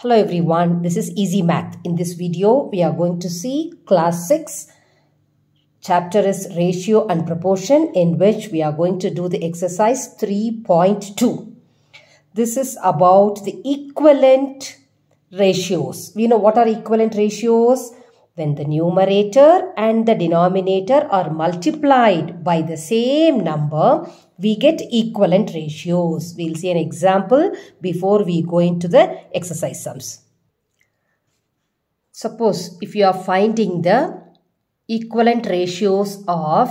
Hello everyone, this is Easy Math. In this video, we are going to see class 6. Chapter is ratio and proportion in which we are going to do the exercise 3.2. This is about the equivalent ratios. We know what are equivalent ratios? When the numerator and the denominator are multiplied by the same number, we get equivalent ratios. We'll see an example before we go into the exercise sums. Suppose if you are finding the equivalent ratios of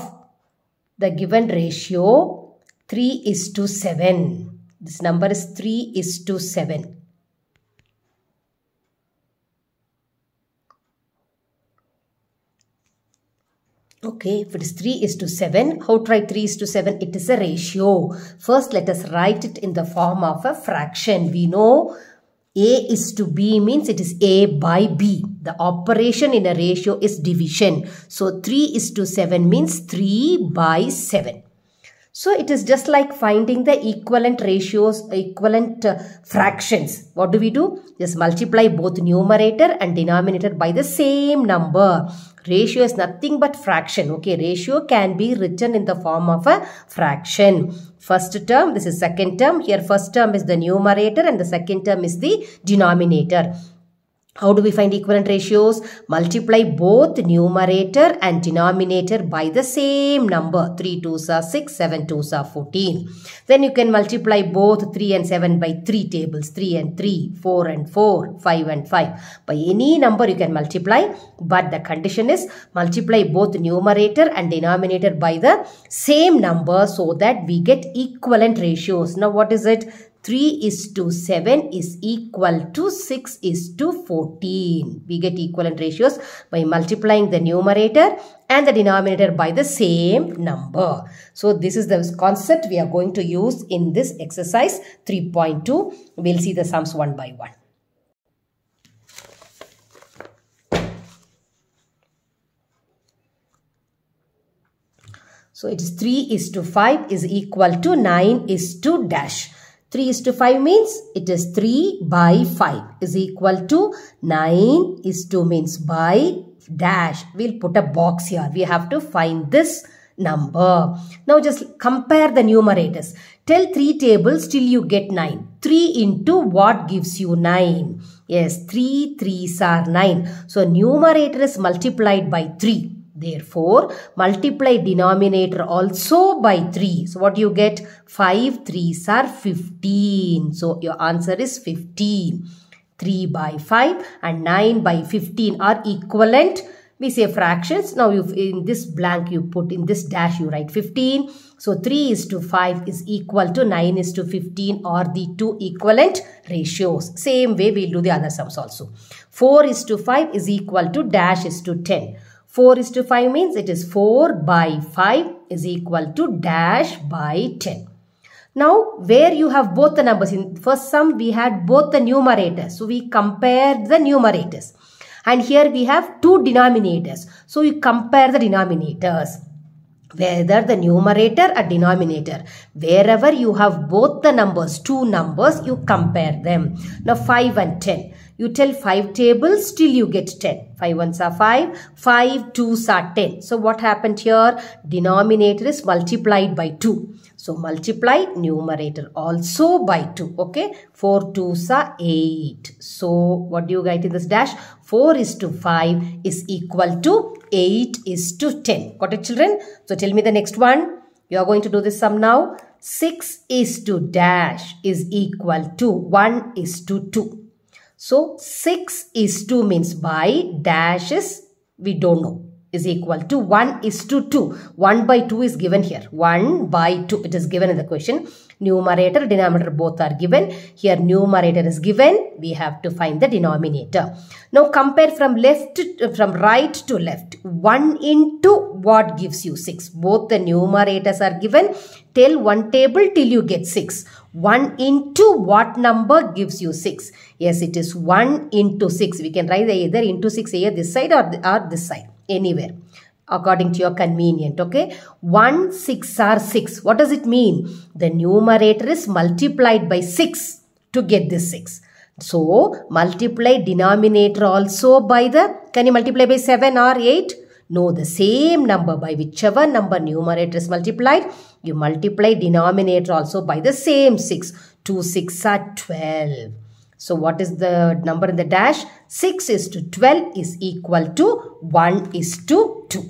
the given ratio 3 is to 7. This number is 3 is to 7. Okay, if it is 3 is to 7, how to write 3 is to 7? It is a ratio. First, let us write it in the form of a fraction. We know A is to B means it is A by B. The operation in a ratio is division. So, 3 is to 7 means 3 by 7. So it is just like finding the equivalent ratios, equivalent uh, fractions. What do we do? Just multiply both numerator and denominator by the same number. Ratio is nothing but fraction. Okay, ratio can be written in the form of a fraction. First term, this is second term. Here first term is the numerator and the second term is the denominator. How do we find equivalent ratios? Multiply both numerator and denominator by the same number. 3 2s are 6, 7 2s are 14. Then you can multiply both 3 and 7 by 3 tables. 3 and 3, 4 and 4, 5 and 5. By any number you can multiply. But the condition is multiply both numerator and denominator by the same number so that we get equivalent ratios. Now what is it? 3 is to 7 is equal to 6 is to 14. We get equivalent ratios by multiplying the numerator and the denominator by the same number. So this is the concept we are going to use in this exercise 3.2. We'll see the sums one by one. So it is 3 is to 5 is equal to 9 is to dash. 3 is to 5 means it is 3 by 5 is equal to 9 is to means by dash. We'll put a box here. We have to find this number. Now just compare the numerators. Tell 3 tables till you get 9. 3 into what gives you 9? Yes, 3 3s are 9. So numerator is multiplied by 3. Therefore, multiply denominator also by 3. So, what you get? 5 3s are 15. So, your answer is 15. 3 by 5 and 9 by 15 are equivalent. We say fractions. Now, you in this blank, you put in this dash, you write 15. So, 3 is to 5 is equal to 9 is to 15 are the two equivalent ratios. Same way, we'll do the other sums also. 4 is to 5 is equal to dash is to 10. 4 is to 5 means it is 4 by 5 is equal to dash by 10. Now, where you have both the numbers, in first sum we had both the numerators. So, we compared the numerators. And here we have two denominators. So, you compare the denominators. Whether the numerator or denominator. Wherever you have both the numbers, two numbers, you compare them. Now, 5 and 10. You tell 5 tables till you get 10. 5 ones are 5, 5 twos are 10. So what happened here? Denominator is multiplied by 2. So multiply numerator also by 2. Okay. 4 twos are 8. So what do you get in this dash? 4 is to 5 is equal to 8 is to 10. Got it children? So tell me the next one. You are going to do this sum now. 6 is to dash is equal to 1 is to 2. So 6 is 2 means by dash is we don't know is equal to 1 is to 2. 1 by 2 is given here. 1 by 2 it is given in the question. Numerator, denominator both are given. Here numerator is given. We have to find the denominator. Now compare from left to, from right to left. 1 into what gives you 6. Both the numerators are given. Tell one table till you get 6. 1 into what number gives you 6? Yes, it is 1 into 6. We can write either into 6 here this side or, or this side, anywhere according to your convenient okay 1 6 are 6 what does it mean the numerator is multiplied by 6 to get this 6 so multiply denominator also by the can you multiply by 7 or 8 no the same number by whichever number numerator is multiplied you multiply denominator also by the same 6. 2 6 are 12. So what is the number in the dash? 6 is to 12 is equal to 1 is to 2.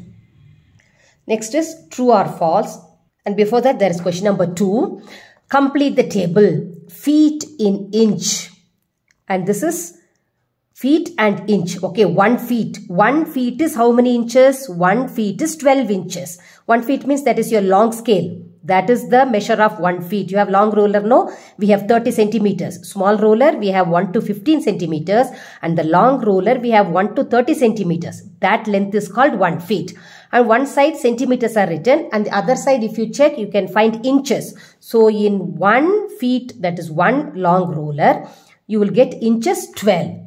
Next is true or false. And before that there is question number 2. Complete the table. Feet in inch. And this is feet and inch. Okay, 1 feet. 1 feet is how many inches? 1 feet is 12 inches. 1 feet means that is your long scale. That is the measure of 1 feet. You have long roller, no? We have 30 centimeters. Small roller, we have 1 to 15 centimeters. And the long roller, we have 1 to 30 centimeters. That length is called 1 feet. And one side centimeters are written. And the other side, if you check, you can find inches. So in 1 feet, that is 1 long roller, you will get inches 12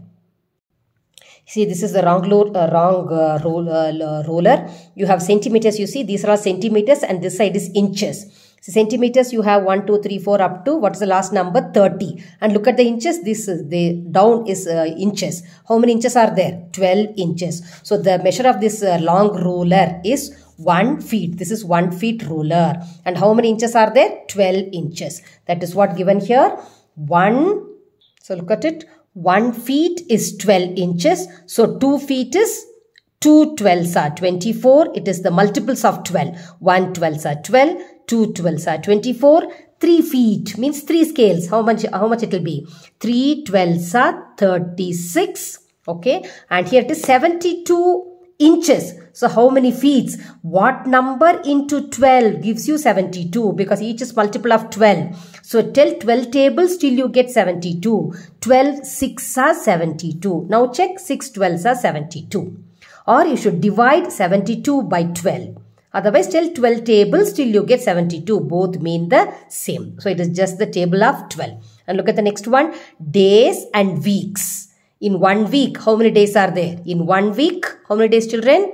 see this is the wrong, load, uh, wrong uh, roll, uh, roller. You have centimeters, you see these are centimeters and this side is inches. So centimeters you have 1, 2, 3, 4 up to what is the last number 30. And look at the inches. This the down is uh, inches. How many inches are there? 12 inches. So the measure of this uh, long roller is 1 feet. This is 1 feet roller. And how many inches are there? 12 inches. That is what given here. 1. So look at it. 1 feet is 12 inches. So 2 feet is 2 12s are 24. It is the multiples of 12. 1 12s are 12. 2 12s are 24. 3 feet means 3 scales. How much, how much it will be? 3 12s are 36. Okay. And here it is 72 inches. So how many feet? What number into 12 gives you 72 because each is multiple of 12. So tell 12 tables till you get 72. 12 6 are 72. Now check 6 12s are 72. Or you should divide 72 by 12. Otherwise tell 12 tables till you get 72. Both mean the same. So it is just the table of 12. And look at the next one. Days and weeks. In one week, how many days are there? In one week, how many days children?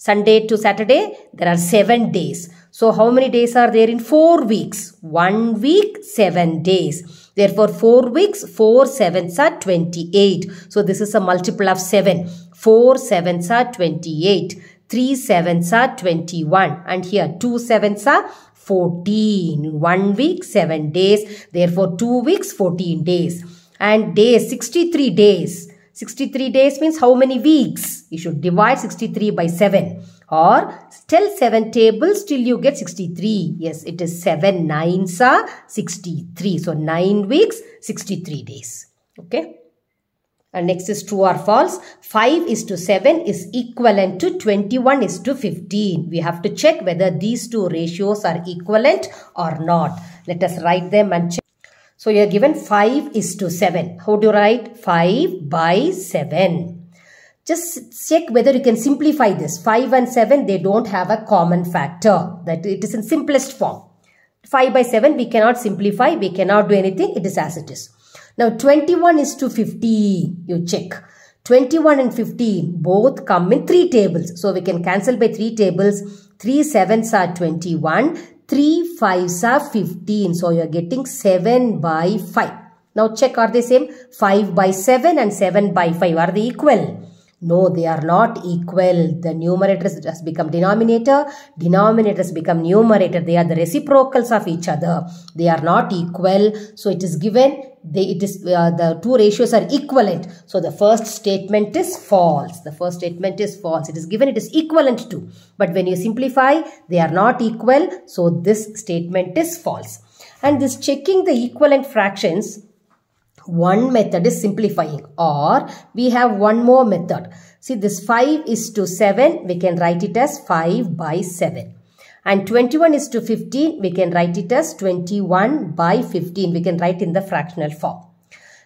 Sunday to Saturday, there are seven days. So, how many days are there in four weeks? One week, seven days. Therefore, four weeks, four sevens are 28. So, this is a multiple of seven. Four sevens are 28. Three sevens are 21. And here, two sevens are 14. One week, seven days. Therefore, two weeks, 14 days. And days, 63 days. 63 days means how many weeks? You should divide 63 by 7 or tell 7 tables till you get 63. Yes, it is 7 nines are 63. So 9 weeks, 63 days. Okay. And next is true or false. 5 is to 7 is equivalent to 21 is to 15. We have to check whether these two ratios are equivalent or not. Let us write them and check. So you are given 5 is to 7. How do you write? 5 by 7. Just check whether you can simplify this. 5 and 7, they don't have a common factor. That it is in simplest form. 5 by 7, we cannot simplify. We cannot do anything. It is as it is. Now 21 is to 50. You check. 21 and 50 both come in 3 tables. So we can cancel by 3 tables. 3 sevens are 21. 3 5s are 15. So you are getting 7 by 5. Now check are they same? 5 by 7 and 7 by 5 are they equal? No, they are not equal. The numerator has become denominator. Denominator has become numerator. They are the reciprocals of each other. They are not equal. So it is given they, it is uh, the two ratios are equivalent. So the first statement is false. The first statement is false. It is given it is equivalent to. But when you simplify, they are not equal. So this statement is false. And this checking the equivalent fractions one method is simplifying or we have one more method. See this 5 is to 7, we can write it as 5 by 7. And 21 is to 15, we can write it as 21 by 15. We can write in the fractional form.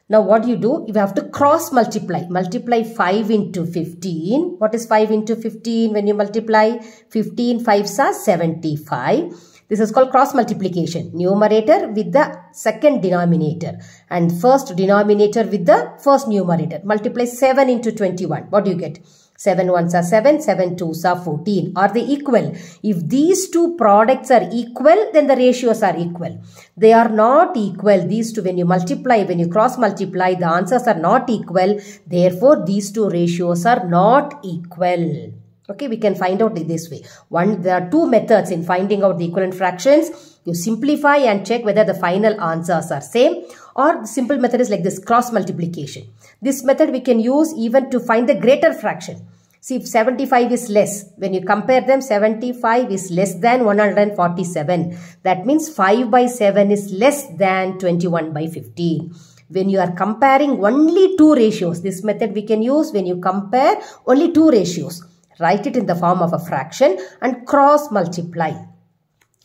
Now what do you do? You have to cross multiply. Multiply 5 into 15. What is 5 into 15 when you multiply? 15 5s are 75 this is called cross multiplication. Numerator with the second denominator and first denominator with the first numerator. Multiply 7 into 21. What do you get? 7 ones are 7, 7 twos are 14. Are they equal? If these two products are equal, then the ratios are equal. They are not equal. These two, when you multiply, when you cross multiply, the answers are not equal. Therefore, these two ratios are not equal. Okay, we can find out this way. One, there are two methods in finding out the equivalent fractions. You simplify and check whether the final answers are same or the simple method is like this cross multiplication. This method we can use even to find the greater fraction. See, if 75 is less, when you compare them, 75 is less than 147. That means 5 by 7 is less than 21 by 15 when you are comparing only two ratios. This method we can use when you compare only two ratios. Write it in the form of a fraction and cross multiply.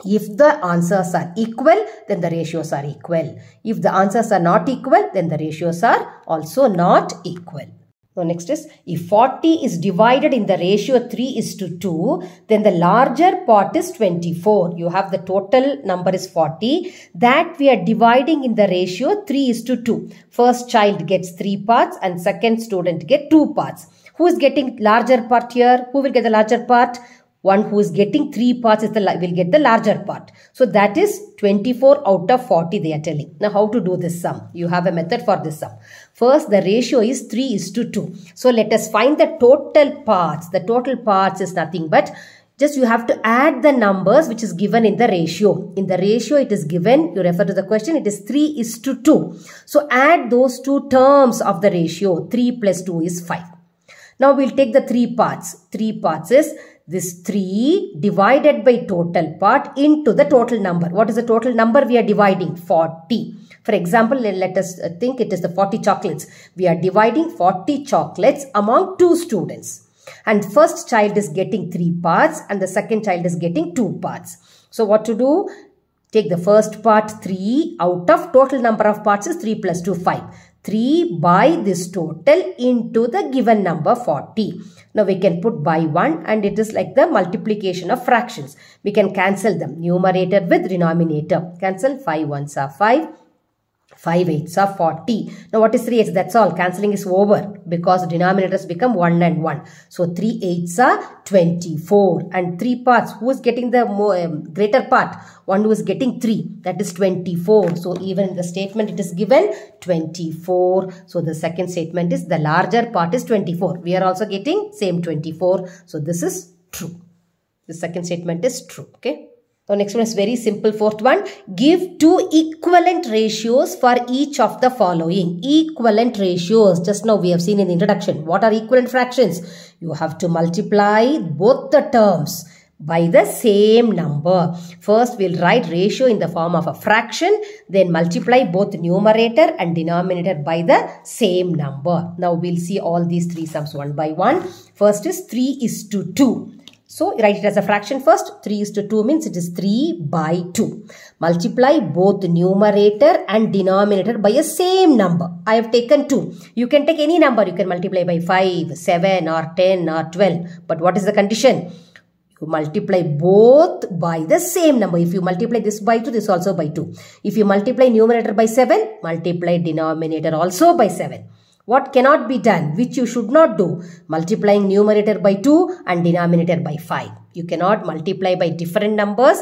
If the answers are equal, then the ratios are equal. If the answers are not equal, then the ratios are also not equal. So next is, if 40 is divided in the ratio 3 is to 2, then the larger part is 24. You have the total number is 40. That we are dividing in the ratio 3 is to 2. First child gets 3 parts and second student get 2 parts. Who is getting larger part here? Who will get the larger part? One who is getting three parts is the will get the larger part. So that is 24 out of 40 they are telling. Now how to do this sum? You have a method for this sum. First the ratio is 3 is to 2. So let us find the total parts. The total parts is nothing but just you have to add the numbers which is given in the ratio in the ratio it is given you refer to the question it is 3 is to 2 so add those two terms of the ratio 3 plus 2 is 5 now we'll take the three parts. Three parts is this 3 divided by total part into the total number. What is the total number we are dividing? 40. For example, let us uh, think it is the 40 chocolates. We are dividing 40 chocolates among two students. And first child is getting three parts and the second child is getting two parts. So what to do? Take the first part 3 out of total number of parts is 3 plus 2 5. 3 by this total into the given number 40. Now we can put by 1 and it is like the multiplication of fractions. We can cancel them. Numerator with denominator. Cancel 5 ones are 5. 5 eighths are 40. Now what is 3 eighths? That's all. Cancelling is over because denominators become 1 and 1. So 3 eighths are 24 and 3 parts. Who is getting the more, um, greater part? One who is getting 3. That is 24. So even in the statement it is given 24. So the second statement is the larger part is 24. We are also getting same 24. So this is true. The second statement is true. Okay. The next one is very simple. Fourth one, give two equivalent ratios for each of the following. Equivalent ratios. Just now we have seen in the introduction. What are equivalent fractions? You have to multiply both the terms by the same number. First, we'll write ratio in the form of a fraction, then multiply both numerator and denominator by the same number. Now, we'll see all these three sums one by one. First is 3 is to 2. So write it as a fraction first. 3 is to 2 means it is 3 by 2. Multiply both numerator and denominator by a same number. I have taken 2. You can take any number. You can multiply by 5, 7 or 10 or 12. But what is the condition? You multiply both by the same number. If you multiply this by 2, this also by 2. If you multiply numerator by 7, multiply denominator also by 7. What cannot be done, which you should not do, multiplying numerator by 2 and denominator by 5. You cannot multiply by different numbers.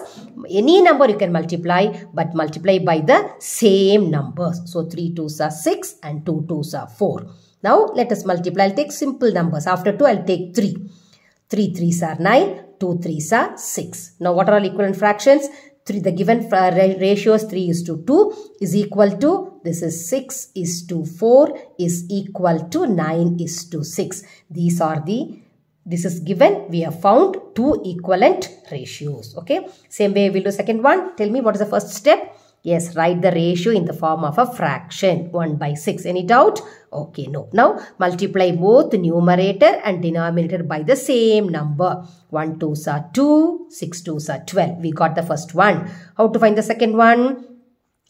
Any number you can multiply, but multiply by the same numbers. So 3 2s are 6 and 2 2s are 4. Now let us multiply. I'll take simple numbers. After 2, I'll take 3. 3 3s are 9, 2 3s are 6. Now what are all equivalent fractions? 3 the given uh, ratio is 3 is to 2 is equal to this is 6 is to 4 is equal to 9 is to 6 these are the this is given we have found two equivalent ratios okay same way we'll do second one tell me what is the first step Yes, write the ratio in the form of a fraction 1 by 6. Any doubt? Okay, no. Now, multiply both numerator and denominator by the same number. 1 two are 2, 6 2 are 12. We got the first one. How to find the second one?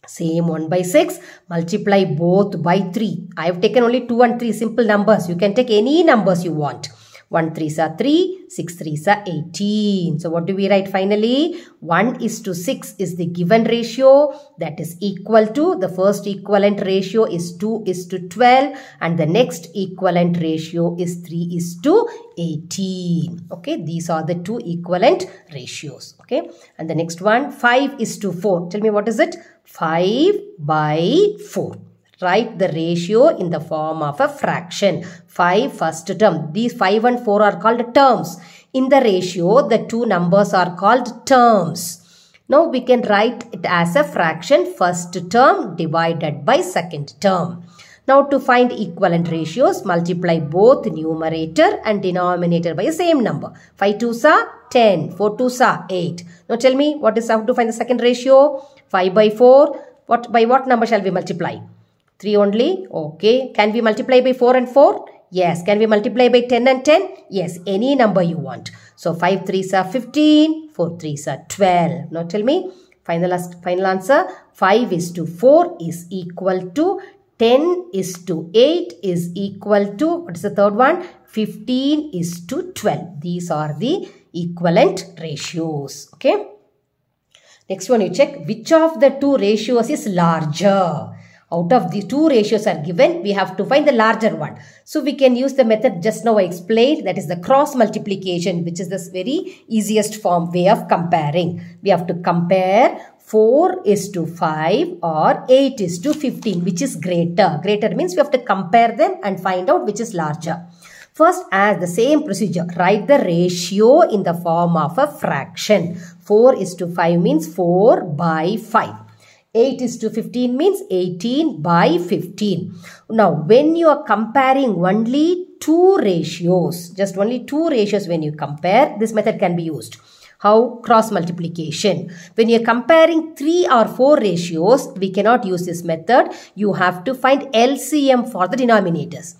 Same 1 by 6. Multiply both by 3. I have taken only 2 and 3 simple numbers. You can take any numbers you want. 1 3s are 3, 6 3s are 18. So what do we write finally? 1 is to 6 is the given ratio that is equal to the first equivalent ratio is 2 is to 12 and the next equivalent ratio is 3 is to 18. Okay, these are the two equivalent ratios. Okay, and the next one 5 is to 4. Tell me what is it? 5 by 4. Write the ratio in the form of a fraction. 5 first term. These 5 and 4 are called terms. In the ratio, the two numbers are called terms. Now we can write it as a fraction first term divided by second term. Now to find equivalent ratios, multiply both numerator and denominator by the same number. 5 2s are 10, 4 2s are 8. Now tell me what is how to find the second ratio? 5 by 4, What by what number shall we multiply? 3 only? Okay. Can we multiply by 4 and 4? Yes. Can we multiply by 10 and 10? Yes. Any number you want. So 5 3s are 15, 4 3s are 12. Now tell me, final, final answer 5 is to 4 is equal to 10 is to 8 is equal to, what is the third one? 15 is to 12. These are the equivalent ratios. Okay. Next one you check which of the two ratios is larger. Out of the two ratios are given, we have to find the larger one. So we can use the method just now I explained, that is the cross multiplication, which is this very easiest form way of comparing. We have to compare 4 is to 5 or 8 is to 15 which is greater. Greater means we have to compare them and find out which is larger. First as the same procedure write the ratio in the form of a fraction. 4 is to 5 means 4 by 5. 8 is to 15 means 18 by 15. Now, when you are comparing only two ratios, just only two ratios when you compare, this method can be used. How? Cross multiplication. When you're comparing three or four ratios, we cannot use this method. You have to find LCM for the denominators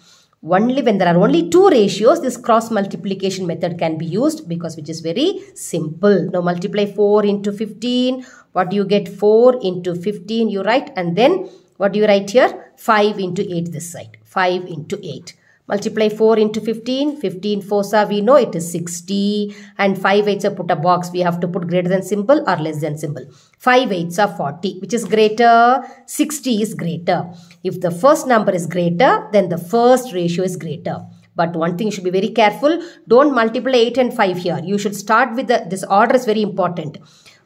only when there are only two ratios this cross multiplication method can be used because which is very simple now multiply 4 into 15 what do you get 4 into 15 you write and then what do you write here 5 into 8 this side 5 into 8 Multiply 4 into 15. 15 fours are we know it is 60. And 5 eights are put a box. We have to put greater than symbol or less than symbol. 5 eights are 40 which is greater. 60 is greater. If the first number is greater then the first ratio is greater. But one thing you should be very careful. Don't multiply 8 and 5 here. You should start with the, this order is very important.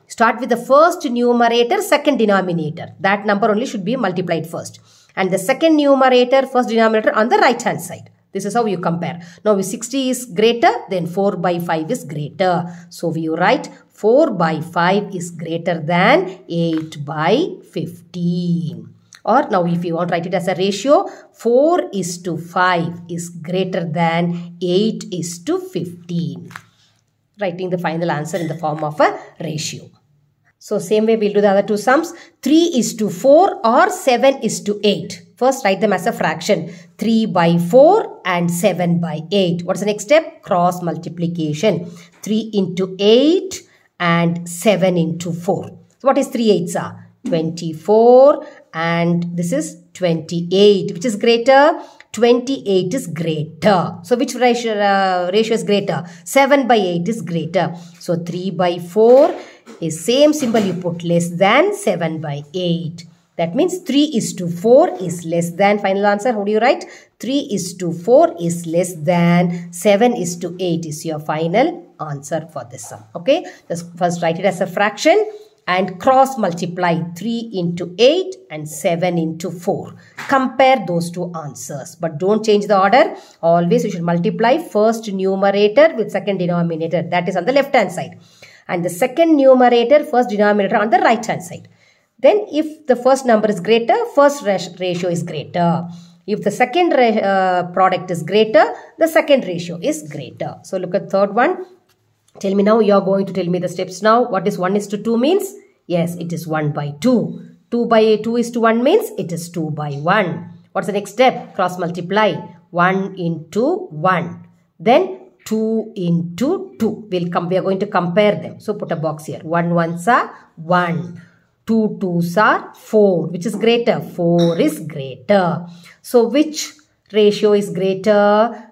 Start with the first numerator, second denominator. That number only should be multiplied first and the second numerator first denominator on the right hand side this is how you compare. Now, if 60 is greater, then 4 by 5 is greater. So, we write 4 by 5 is greater than 8 by 15. Or now, if you want to write it as a ratio, 4 is to 5 is greater than 8 is to 15. Writing the final answer in the form of a ratio. So, same way we'll do the other two sums. 3 is to 4 or 7 is to 8. First write them as a fraction. 3 by 4 and 7 by 8. What's the next step? Cross multiplication. 3 into 8 and 7 into 4. So what is 3 eighths are? 24 and this is 28 which is greater 28 is greater. So which ratio, uh, ratio is greater? 7 by 8 is greater. So 3 by 4 is same symbol you put less than 7 by 8. That means 3 is to 4 is less than, final answer, how do you write? 3 is to 4 is less than, 7 is to 8 is your final answer for this sum. Okay, let's first write it as a fraction and cross multiply 3 into 8 and 7 into 4. Compare those two answers but don't change the order. Always you should multiply first numerator with second denominator that is on the left hand side and the second numerator first denominator on the right hand side. Then if the first number is greater, first ratio is greater. If the second uh, product is greater, the second ratio is greater. So look at third one. Tell me now, you are going to tell me the steps now. What is 1 is to 2 means? Yes, it is 1 by 2. 2 by 2 is to 1 means it is 2 by 1. What's the next step? Cross multiply. 1 into 1. Then 2 into 2. We'll come, we are going to compare them. So put a box here. 1 one are 1. 2 2s are 4 which is greater 4 is greater so which ratio is greater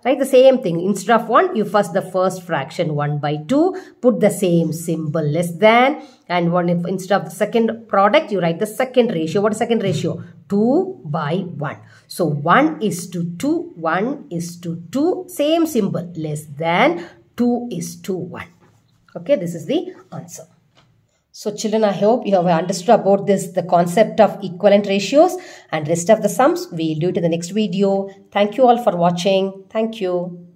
right the same thing instead of 1 you first the first fraction 1 by 2 put the same symbol less than and one if instead of second product you write the second ratio what is second ratio 2 by 1 so 1 is to 2 1 is to 2 same symbol less than 2 is to 1 okay this is the answer so children, I hope you have understood about this, the concept of equivalent ratios and rest of the sums. We'll do it in the next video. Thank you all for watching. Thank you.